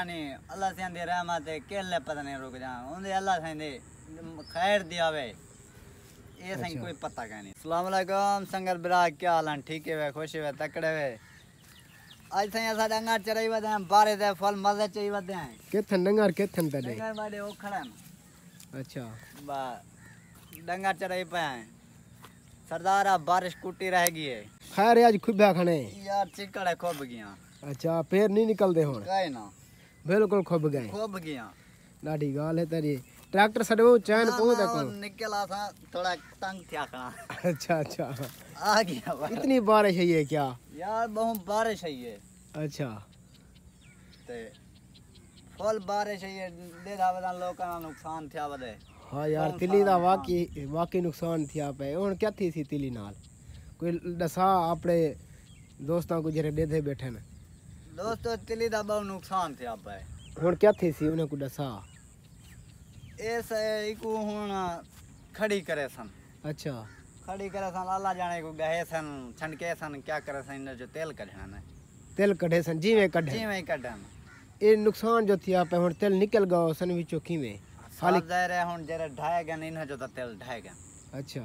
अल्लाह से आंदी रहमत केले पता नहीं रुक जा अल्लाह से खैर दिया वे ये अच्छा। कोई पता का नहीं अस्सलाम वालेकुम संगर बिरा क्या हाल है ठीक है वे खुश तकड़े वे आज ऐसा डंगर वदे हैं बारे दे फल मजे चई वदे हैं डंगर डंगर ओ खड़ा अच्छा बा डंगर पे हैं बारिश कुटी रहेगी है खैर आज खुबा यार चिकड़े खुब गया अच्छा पैर नहीं निकलदे हो ना बिल्कुल खुब गए खुब गया ॾाढी गाल है तेरी ट्रैक्टर सडो चैन पहुंच तक निकला था थोड़ा तंग थिया का अच्छा अच्छा आ गया भाई इतनी बारिश है ये क्या यार बहुत बारिश है ये अच्छा ते फुल बारिश है ये डेढ़ा बदा लोका ना नुकसान थिया वदे हां यार तिली दा वाकी वाकी नुकसान थिया पे हुन क्या थी सी तिली नाल कोई दसा अपने दोस्तों को जरे डेधे बैठे ने દોસ્તો તેલી દાબાવ નુકસાન થયા ભાઈ ਹੁਣ ક્યાંથી શિવને કુડા સા એ સે ઈકુ હું ખડી કરે સન અચ્છા खड़ी करे सन लाला जाने को गहे सन छंडके सन क्या करे सन इने जो तेल कढ़ना ने तेल कढ़े सन जी में कढ़े जी में कढ़न ए नुकसान जो थिया पे हुन तेल निकल गयो सन विचो कीमे खाली जाय रे हुन जरे ढाए गन इने जो तो तेल ढाए गन अच्छा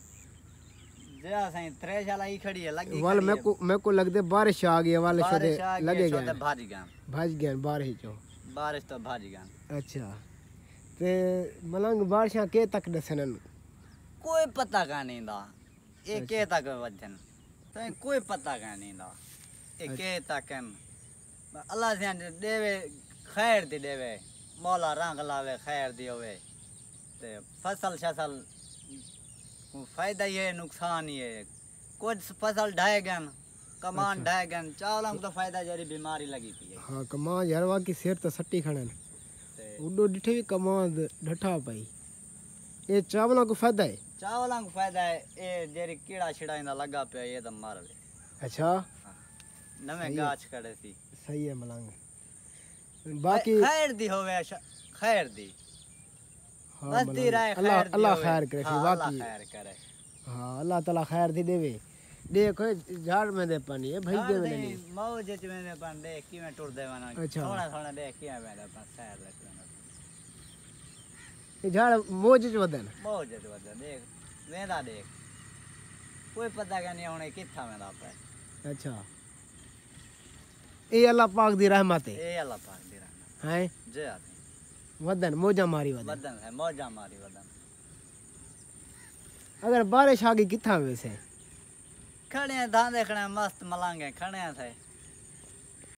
बारिश आ गई बारिश तो भाज गए अच्छा ते मलंग बारिश के तक दसनन कोई पता का नहीं दा ए के तक वजन ते कोई पता का नहीं दा ए के तक अल्लाह से देवे खैर दी देवे मौला रंग लावे खैर दी होवे ते फसल शसल फायदा ये नुकसान ये कुछ फसल ढाए गए कमान अच्छा। ढाए गए चावल तो फायदा जारी बीमारी लगी थी हां कमान यरवा की सेर तो सट्टी खणन उडो डठे भी कमान डठा पाई ये चावल को फायदा है चावल को फायदा है ए जेरी कीड़ा छिड़ाइंदा लगा पे ये तो मार ले अच्छा हाँ। नवे गाछ कड़े थी सही है मलंग बाकी खैर दी होवे खैर दी हाँ, मतलब हाँ, अल्लाह खैर करे वाकई हां अल्लाह ताला खैर दी देवे देखो झाड़ में दे पानी है भाई दे मौज में पानी देख की टूट दे वाला अच्छा थोड़ा थोड़ा देख की मैं पास खैर लग ये झाड़ मौज च वदन मौज च वदन देख वेंदा देख कोई पता का नहीं होने किथा में पे अच्छा ये अल्लाह पाक दी रहमत है ये अल्लाह पाक दी रहमत है जय वदन मौजा मारी वदन वदन है मौजा मारी वदन अगर बारिश आ गई किथा वैसे खड़े धान देखने मस्त मलांगे खड़े थे